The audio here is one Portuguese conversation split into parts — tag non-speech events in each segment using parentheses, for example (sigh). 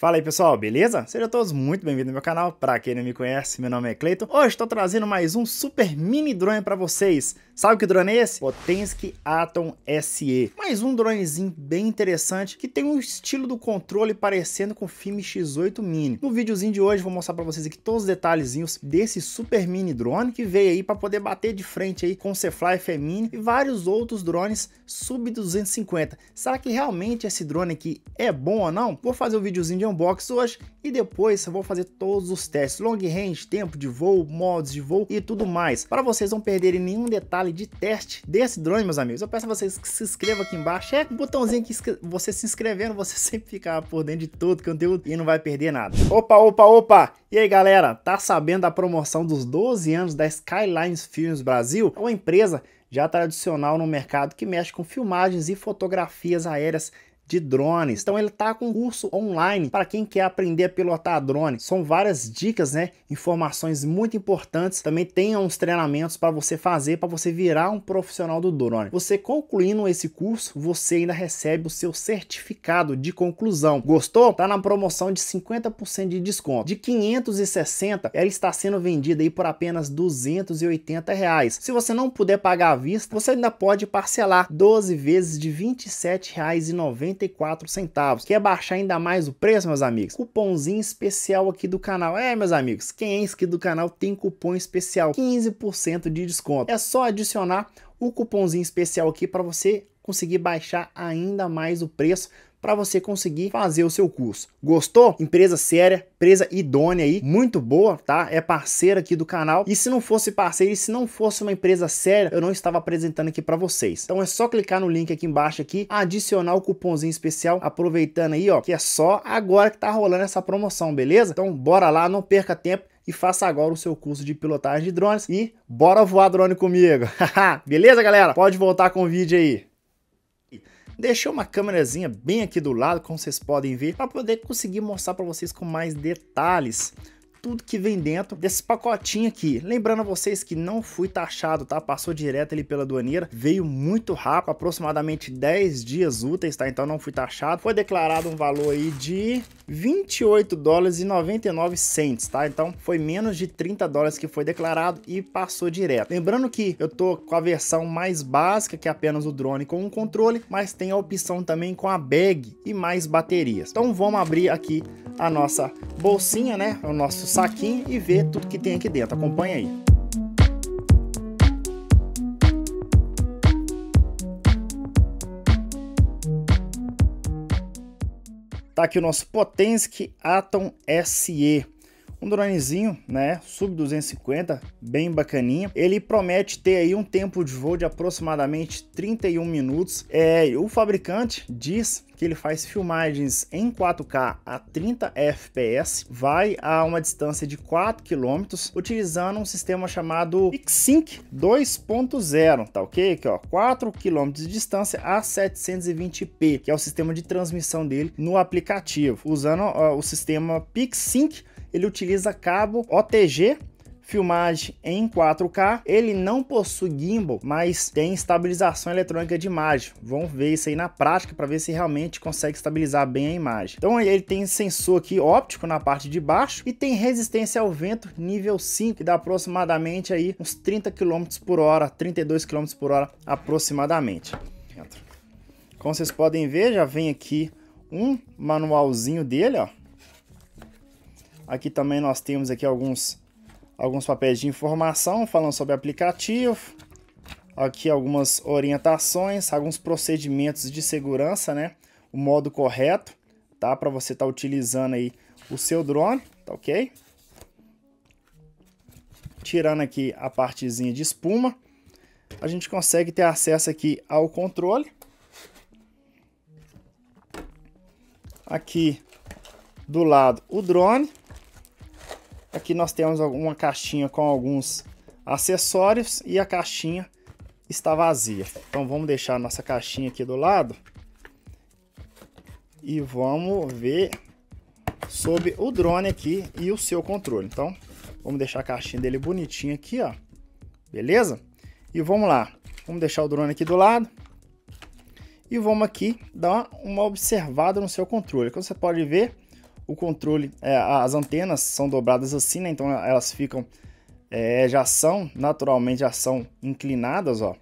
Fala aí pessoal, beleza? Sejam todos muito bem-vindos ao meu canal. Para quem não me conhece, meu nome é Cleiton. Hoje estou trazendo mais um super mini drone para vocês. Sabe que drone é esse? Potenski Atom SE. Mais um dronezinho bem interessante que tem um estilo do controle parecendo com o Fime X8 Mini. No videozinho de hoje vou mostrar para vocês aqui todos os detalhezinhos desse super mini drone que veio aí para poder bater de frente aí com o Cefly Femini e vários outros drones sub 250. Será que realmente esse drone aqui é bom ou não? Vou fazer um videozinho de unboxing hoje e depois eu vou fazer todos os testes, long range, tempo de voo, modos de voo e tudo mais. Para vocês não perderem nenhum detalhe de teste desse drone, meus amigos, eu peço a vocês que se inscrevam aqui embaixo, é o um botãozinho que você se inscrevendo, você (laughs) sempre fica por dentro de todo o conteúdo e não vai perder nada. Opa, opa, opa! E aí galera, tá sabendo da promoção dos 12 anos da Skylines Films Brasil? É uma empresa já tradicional no mercado que mexe com filmagens e fotografias aéreas de drones. Então ele está com um curso online para quem quer aprender a pilotar drone. São várias dicas, né? Informações muito importantes. Também tem uns treinamentos para você fazer para você virar um profissional do drone. Você concluindo esse curso, você ainda recebe o seu certificado de conclusão. Gostou? Tá na promoção de 50% de desconto. De 560, ela está sendo vendida aí por apenas 280 reais. Se você não puder pagar à vista, você ainda pode parcelar 12 vezes de R$ 27,90 74 centavos. Quer baixar ainda mais o preço, meus amigos? Cupomzinho especial aqui do canal. É, meus amigos, quem é inscrito do canal tem cupom especial, 15% de desconto. É só adicionar o cupomzinho especial aqui para você conseguir baixar ainda mais o preço para você conseguir fazer o seu curso. Gostou? Empresa séria, empresa idônea aí, muito boa, tá? É parceira aqui do canal. E se não fosse parceira e se não fosse uma empresa séria, eu não estava apresentando aqui para vocês. Então é só clicar no link aqui embaixo aqui, adicionar o cupomzinho especial, aproveitando aí, ó, que é só agora que tá rolando essa promoção, beleza? Então bora lá, não perca tempo e faça agora o seu curso de pilotagem de drones e bora voar drone comigo. (laughs) Beleza, galera? Pode voltar com o vídeo aí. Deixei uma câmerazinha bem aqui do lado, como vocês podem ver, para poder conseguir mostrar para vocês com mais detalhes tudo que vem dentro desse pacotinho aqui. Lembrando a vocês que não fui taxado, tá? Passou direto ali pela aduaneira, veio muito rápido, aproximadamente 10 dias úteis, tá? Então não fui taxado. Foi declarado um valor aí de 28 dólares e 99 cents, tá? Então foi menos de 30 dólares que foi declarado e passou direto. Lembrando que eu tô com a versão mais básica, que é apenas o drone com um controle, mas tem a opção também com a bag e mais baterias. Então vamos abrir aqui a nossa bolsinha, né? O nosso saquinho e ver tudo que tem aqui dentro. Acompanha aí. Tá aqui o nosso Potensk Atom SE. Um dronezinho, né, sub 250, bem bacaninha. Ele promete ter aí um tempo de voo de aproximadamente 31 minutos. É, o fabricante diz que ele faz filmagens em 4K a 30 fps, vai a uma distância de 4 km, utilizando um sistema chamado PixSync 2.0, tá ok? Aqui, ó, 4 km de distância a 720p, que é o sistema de transmissão dele no aplicativo, usando ó, o sistema PixSync ele utiliza cabo OTG filmagem em 4K. Ele não possui gimbal, mas tem estabilização eletrônica de imagem. Vamos ver isso aí na prática para ver se realmente consegue estabilizar bem a imagem. Então ele tem sensor aqui óptico na parte de baixo e tem resistência ao vento nível 5, que dá aproximadamente aí uns 30 km por hora, 32 km por hora aproximadamente. Como vocês podem ver, já vem aqui um manualzinho dele, ó Aqui também nós temos aqui alguns, alguns papéis de informação falando sobre aplicativo. Aqui algumas orientações, alguns procedimentos de segurança, né? O modo correto, tá? Para você estar tá utilizando aí o seu drone, tá ok? Tirando aqui a partezinha de espuma, a gente consegue ter acesso aqui ao controle. Aqui do lado o drone Aqui nós temos uma caixinha com alguns acessórios e a caixinha está vazia. Então vamos deixar nossa caixinha aqui do lado e vamos ver sobre o drone aqui e o seu controle. Então vamos deixar a caixinha dele bonitinha aqui, ó. Beleza? E vamos lá. Vamos deixar o drone aqui do lado. E vamos aqui dar uma observada no seu controle. Como você pode ver, o controle, é, as antenas são dobradas assim, né? Então elas ficam, é, já são, naturalmente já são inclinadas, ó.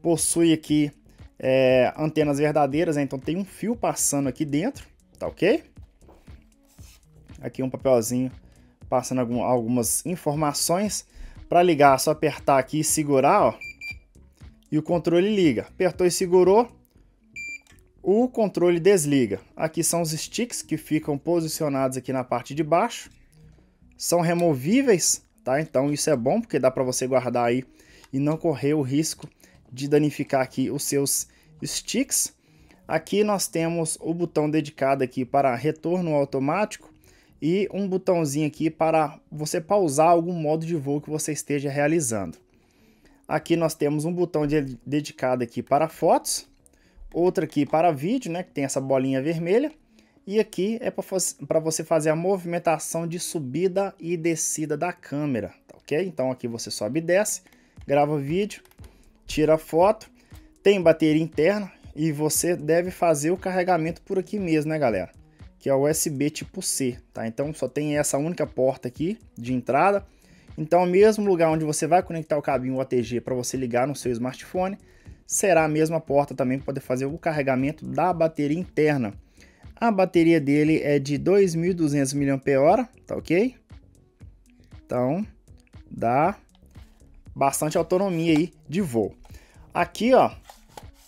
Possui aqui é, antenas verdadeiras, né? Então tem um fio passando aqui dentro, tá ok? Aqui um papelzinho passando algum, algumas informações. Para ligar, é só apertar aqui e segurar, ó. E o controle liga. Apertou e segurou, o controle desliga. Aqui são os sticks que ficam posicionados aqui na parte de baixo. São removíveis, tá? Então isso é bom porque dá para você guardar aí e não correr o risco de danificar aqui os seus sticks. Aqui nós temos o botão dedicado aqui para retorno automático e um botãozinho aqui para você pausar algum modo de voo que você esteja realizando. Aqui nós temos um botão de, dedicado aqui para fotos outra aqui para vídeo, né, que tem essa bolinha vermelha. E aqui é para você fazer a movimentação de subida e descida da câmera, tá ok? Então aqui você sobe e desce, grava vídeo, tira foto, tem bateria interna e você deve fazer o carregamento por aqui mesmo, né galera? Que é o USB tipo C, tá? Então só tem essa única porta aqui de entrada. Então o mesmo lugar onde você vai conectar o cabinho OTG para você ligar no seu smartphone, será a mesma porta também para poder fazer o carregamento da bateria interna. A bateria dele é de 2.200 mAh, tá ok? Então, dá bastante autonomia aí de voo. Aqui, ó,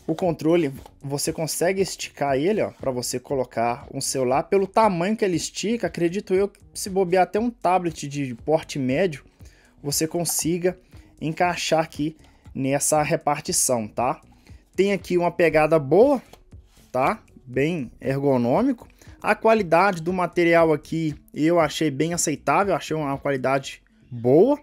o controle, você consegue esticar ele, ó, para você colocar um celular. Pelo tamanho que ele estica, acredito eu que se bobear até um tablet de porte médio, você consiga encaixar aqui nessa repartição, tá? Tem aqui uma pegada boa, tá? Bem ergonômico. A qualidade do material aqui eu achei bem aceitável, achei uma qualidade boa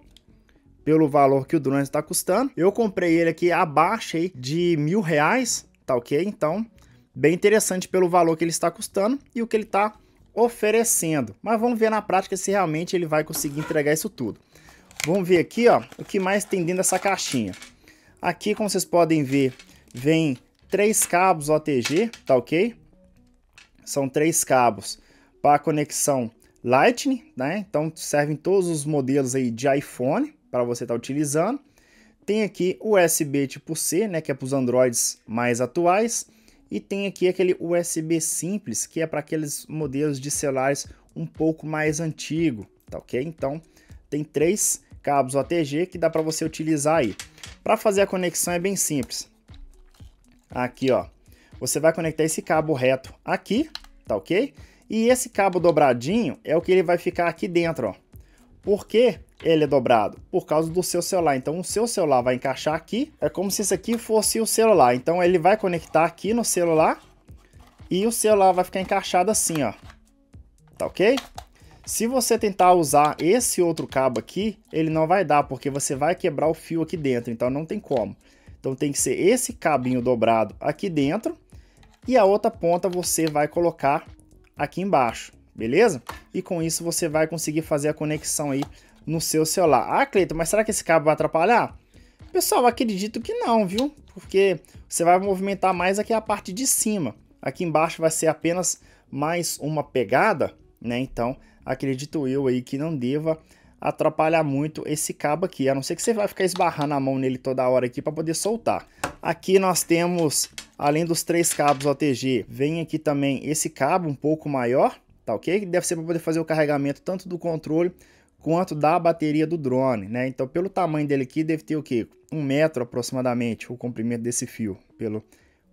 pelo valor que o drone está custando. Eu comprei ele aqui abaixo aí de mil reais, tá ok? Então, bem interessante pelo valor que ele está custando e o que ele está oferecendo. Mas vamos ver na prática se realmente ele vai conseguir entregar isso tudo. Vamos ver aqui ó, o que mais tem dentro dessa caixinha. Aqui, como vocês podem ver, vem três cabos OTG, tá ok? São três cabos para conexão Lightning, né? Então servem todos os modelos aí de iPhone para você estar tá utilizando. Tem aqui o USB tipo C, né, que é para os Androids mais atuais, e tem aqui aquele USB simples, que é para aqueles modelos de celulares um pouco mais antigo, tá OK? Então tem três cabos OTG que dá para você utilizar aí. Para fazer a conexão é bem simples. Aqui, ó, você vai conectar esse cabo reto aqui, tá ok? E esse cabo dobradinho é o que ele vai ficar aqui dentro, ó. Por que ele é dobrado? Por causa do seu celular. Então, o seu celular vai encaixar aqui. É como se isso aqui fosse o celular. Então, ele vai conectar aqui no celular. E o celular vai ficar encaixado assim, ó. Tá ok? Se você tentar usar esse outro cabo aqui, ele não vai dar, porque você vai quebrar o fio aqui dentro, então não tem como. Então tem que ser esse cabinho dobrado aqui dentro e a outra ponta você vai colocar aqui embaixo, beleza? E com isso você vai conseguir fazer a conexão aí no seu celular. Ah, Cleiton, mas será que esse cabo vai atrapalhar? Pessoal, acredito que não, viu? Porque você vai movimentar mais aqui a parte de cima. Aqui embaixo vai ser apenas mais uma pegada, né? Então acredito eu aí que não deva atrapalhar muito esse cabo aqui, a não ser que você vai ficar esbarrando a mão nele toda hora aqui para poder soltar. Aqui nós temos, além dos três cabos OTG, vem aqui também esse cabo um pouco maior, tá ok? Que deve ser para poder fazer o carregamento tanto do controle quanto da bateria do drone, né? Então, pelo tamanho dele aqui, deve ter o quê? Um metro aproximadamente o comprimento desse fio, pelo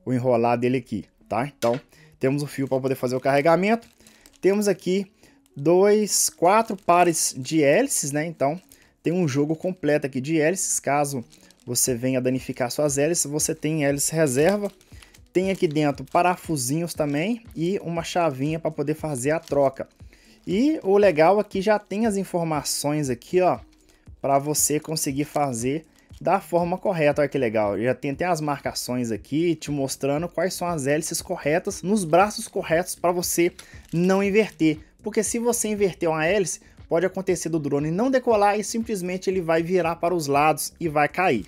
o enrolar dele aqui, tá? Então, temos o fio para poder fazer o carregamento. Temos aqui dois, quatro pares de hélices, né? Então, tem um jogo completo aqui de hélices. Caso você venha danificar suas hélices, você tem hélice reserva. Tem aqui dentro parafusinhos também e uma chavinha para poder fazer a troca. E o legal aqui é já tem as informações aqui, ó, para você conseguir fazer da forma correta. Olha que legal, já tem até as marcações aqui te mostrando quais são as hélices corretas nos braços corretos para você não inverter porque se você inverter uma hélice, pode acontecer do drone não decolar e simplesmente ele vai virar para os lados e vai cair,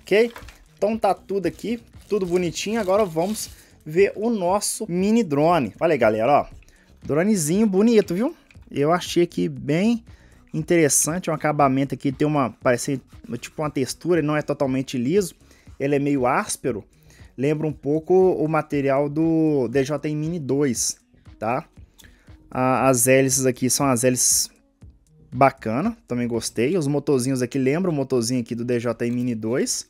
ok? Então tá tudo aqui, tudo bonitinho, agora vamos ver o nosso mini drone. Olha aí, galera, ó, dronezinho bonito, viu? Eu achei aqui bem interessante, é um acabamento aqui tem uma, parece tipo uma textura, não é totalmente liso, ele é meio áspero, lembra um pouco o material do DJI Mini 2, tá? A, as hélices aqui são as hélices bacana, também gostei. Os motorzinhos aqui lembram o motorzinho aqui do DJI Mini 2.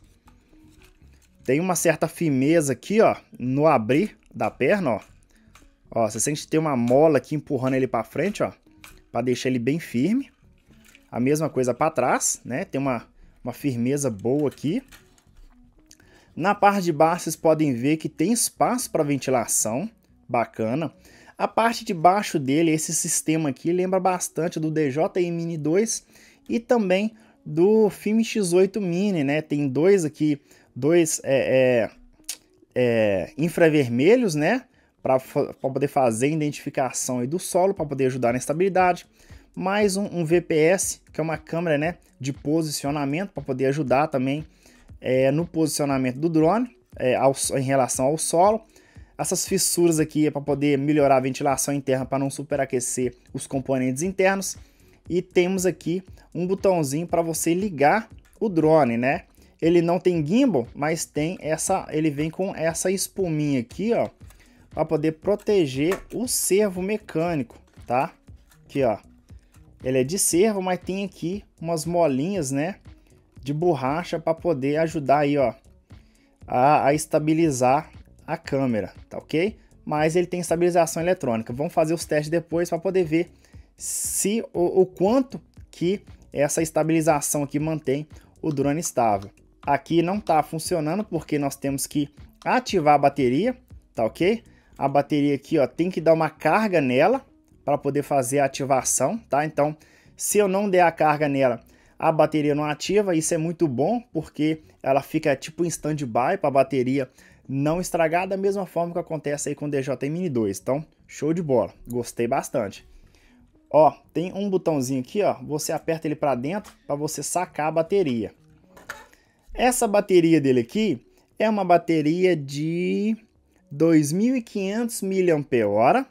Tem uma certa firmeza aqui, ó, no abrir da perna, ó. Ó, você sente que tem uma mola aqui empurrando ele para frente, ó, para deixar ele bem firme. A mesma coisa para trás, né? Tem uma, uma firmeza boa aqui. Na parte de baixo vocês podem ver que tem espaço para ventilação, bacana. A parte de baixo dele, esse sistema aqui, lembra bastante do DJI Mini 2 e também do Film X8 Mini, né? Tem dois aqui, dois é, é, é, infravermelhos, né? Para poder fazer a identificação do solo, para poder ajudar na estabilidade. Mais um, um, VPS, que é uma câmera né, de posicionamento, para poder ajudar também é, no posicionamento do drone é, ao, em relação ao solo. Essas fissuras aqui é para poder melhorar a ventilação interna para não superaquecer os componentes internos. E temos aqui um botãozinho para você ligar o drone, né? Ele não tem gimbal, mas tem essa, ele vem com essa espuminha aqui, ó, para poder proteger o servo mecânico, tá? Aqui, ó. Ele é de servo, mas tem aqui umas molinhas, né, de borracha para poder ajudar aí, ó, a, a estabilizar a câmera, tá ok? Mas ele tem estabilização eletrônica. Vamos fazer os testes depois para poder ver se o, o quanto que essa estabilização aqui mantém o drone estável. Aqui não está funcionando porque nós temos que ativar a bateria, tá ok? A bateria aqui ó, tem que dar uma carga nela para poder fazer a ativação, tá? Então, se eu não der a carga nela, a bateria não ativa, isso é muito bom porque ela fica tipo em stand-by para a bateria não estragar da mesma forma que acontece aí com o DJ Mini 2. Então, show de bola, gostei bastante. Ó, tem um botãozinho aqui, ó, você aperta ele para dentro para você sacar a bateria. Essa bateria dele aqui é uma bateria de 2500 mAh,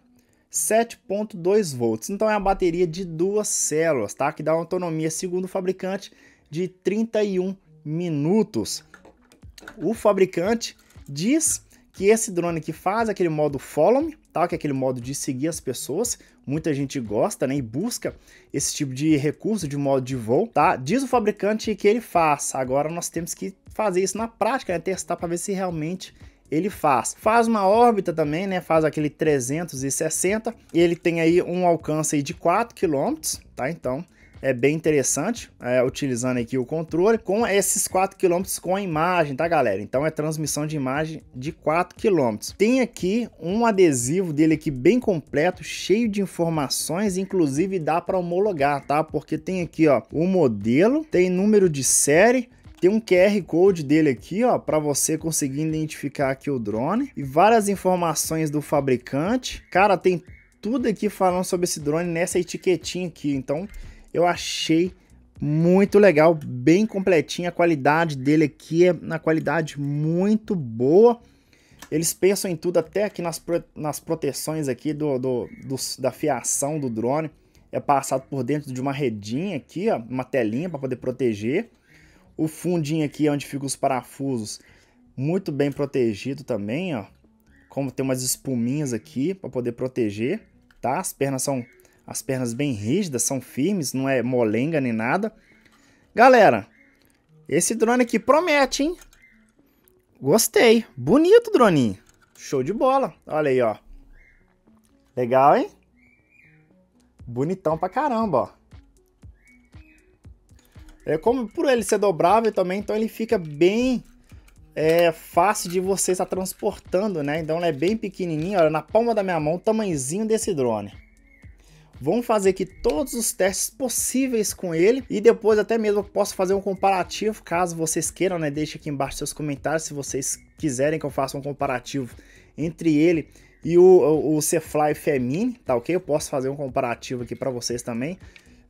7.2 volts. Então é uma bateria de duas células, tá? Que dá uma autonomia, segundo o fabricante, de 31 minutos. O fabricante diz que esse drone que faz aquele modo follow me, tá? que é aquele modo de seguir as pessoas, muita gente gosta né? e busca esse tipo de recurso de modo de voo, tá? diz o fabricante que ele faz, agora nós temos que fazer isso na prática, né? testar para ver se realmente ele faz. Faz uma órbita também, né? Faz aquele 360. e Ele tem aí um alcance aí de 4 km, tá? Então, é bem interessante, é, utilizando aqui o controle, com esses 4 km com a imagem, tá galera? Então é transmissão de imagem de 4 km. Tem aqui um adesivo dele aqui bem completo, cheio de informações, inclusive dá para homologar, tá? Porque tem aqui ó, o modelo, tem número de série, tem um QR Code dele aqui, ó, para você conseguir identificar aqui o drone e várias informações do fabricante. Cara, tem tudo aqui falando sobre esse drone nessa etiquetinha aqui, então eu achei muito legal, bem completinho. A qualidade dele aqui é uma qualidade muito boa. Eles pensam em tudo, até aqui nas, nas proteções aqui do, do, do da fiação do drone. É passado por dentro de uma redinha aqui, ó, uma telinha para poder proteger. O fundinho aqui é onde ficam os parafusos, muito bem protegido também, ó. Como tem umas espuminhas aqui para poder proteger, tá? As pernas são as pernas bem rígidas, são firmes, não é molenga nem nada. Galera, esse drone aqui promete, hein? Gostei. Bonito droninho. Show de bola. Olha aí, ó. Legal, hein? Bonitão pra caramba, ó. É como por ele ser dobrável também, então ele fica bem é, fácil de você estar transportando, né? Então ele é bem pequenininho, olha, na palma da minha mão, o tamanhozinho desse drone. Vamos fazer aqui todos os testes possíveis com ele e depois até mesmo eu posso fazer um comparativo, caso vocês queiram, né? Deixe aqui embaixo seus comentários se vocês quiserem que eu faça um comparativo entre ele e o, o, o Cefly Femini, tá ok? Eu posso fazer um comparativo aqui para vocês também,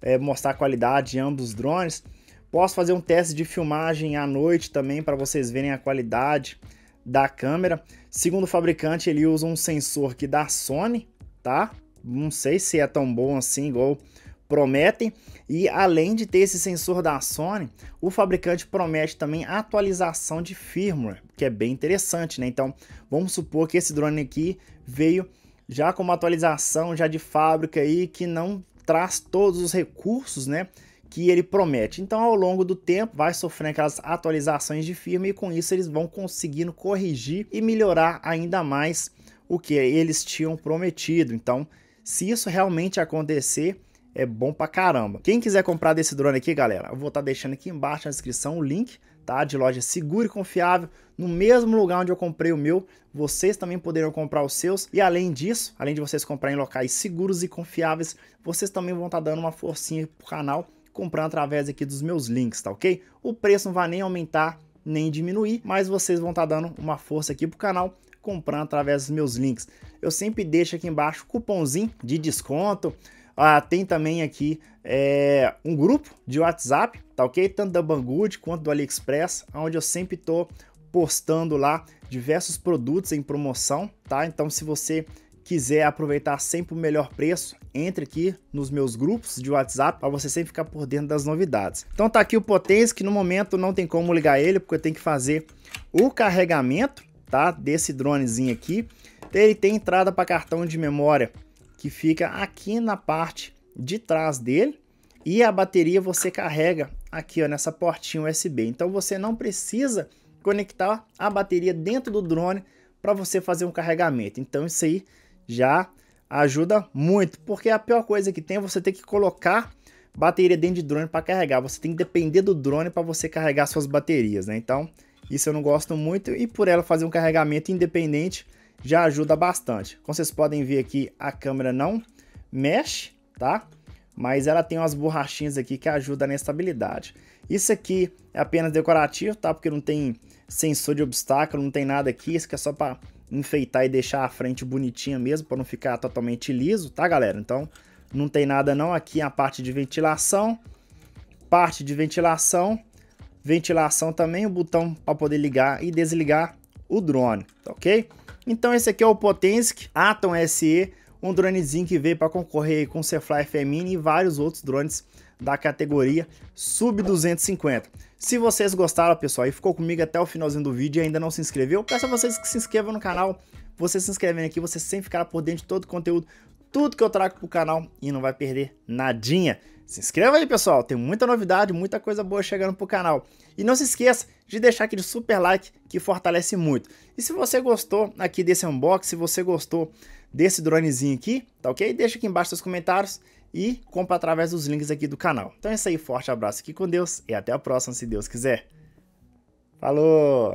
é, mostrar a qualidade de ambos os drones. Posso fazer um teste de filmagem à noite também para vocês verem a qualidade da câmera. Segundo o fabricante, ele usa um sensor que da Sony, tá? não sei se é tão bom assim igual prometem. E além de ter esse sensor da Sony, o fabricante promete também atualização de firmware, que é bem interessante, né? Então, vamos supor que esse drone aqui veio já com uma atualização já de fábrica aí que não traz todos os recursos, né? que ele promete. Então, ao longo do tempo, vai sofrendo aquelas atualizações de firma e com isso eles vão conseguindo corrigir e melhorar ainda mais o que eles tinham prometido. Então, se isso realmente acontecer, é bom pra caramba. Quem quiser comprar desse drone aqui, galera, eu vou estar tá deixando aqui embaixo na descrição o link, tá? De loja segura e confiável, no mesmo lugar onde eu comprei o meu, vocês também poderão comprar os seus. E além disso, além de vocês comprarem em locais seguros e confiáveis, vocês também vão estar tá dando uma forcinha pro canal, comprando através aqui dos meus links, tá ok? O preço não vai nem aumentar, nem diminuir, mas vocês vão estar tá dando uma força aqui pro canal comprando através dos meus links. Eu sempre deixo aqui embaixo cupomzinho de desconto. Ah, tem também aqui é, um grupo de WhatsApp, tá ok? Tanto da Banggood quanto do AliExpress, onde eu sempre tô postando lá diversos produtos em promoção, tá? Então, se você quiser aproveitar sempre o melhor preço, entre aqui nos meus grupos de WhatsApp para você sempre ficar por dentro das novidades. Então tá aqui o Potência, que no momento não tem como ligar ele, porque eu tenho que fazer o carregamento, tá? Desse dronezinho aqui. Ele tem entrada para cartão de memória que fica aqui na parte de trás dele e a bateria você carrega aqui ó, nessa portinha USB. Então você não precisa conectar a bateria dentro do drone para você fazer um carregamento. Então isso aí já ajuda muito, porque é a pior coisa que tem é você ter que colocar bateria dentro de drone para carregar. Você tem que depender do drone para você carregar suas baterias, né? Então isso eu não gosto muito e por ela fazer um carregamento independente já ajuda bastante. Como vocês podem ver aqui, a câmera não mexe, tá? Mas ela tem umas borrachinhas aqui que ajudam na estabilidade. Isso aqui é apenas decorativo, tá? Porque não tem sensor de obstáculo, não tem nada aqui. Isso aqui é só para enfeitar e deixar a frente bonitinha mesmo, para não ficar totalmente liso, tá, galera? Então, não tem nada não aqui é a parte de ventilação. Parte de ventilação, ventilação também, o botão para poder ligar e desligar o drone, tá ok? Então esse aqui é o Potensk Atom SE, um dronezinho que veio para concorrer com o Cefly Femini e vários outros drones da categoria sub 250. Se vocês gostaram, pessoal, e ficou comigo até o finalzinho do vídeo e ainda não se inscreveu, peço a vocês que se inscrevam no canal. Você se inscrevendo aqui, você sempre ficará por dentro de todo o conteúdo, tudo que eu trago para o canal e não vai perder nadinha. Se inscreva aí, pessoal. Tem muita novidade, muita coisa boa chegando pro canal. E não se esqueça de deixar aquele super like que fortalece muito. E se você gostou aqui desse unboxing, se você gostou desse dronezinho aqui, tá ok? Deixa aqui embaixo seus comentários e compra através dos links aqui do canal. Então é isso aí, forte abraço aqui com Deus e até a próxima, se Deus quiser. Falou!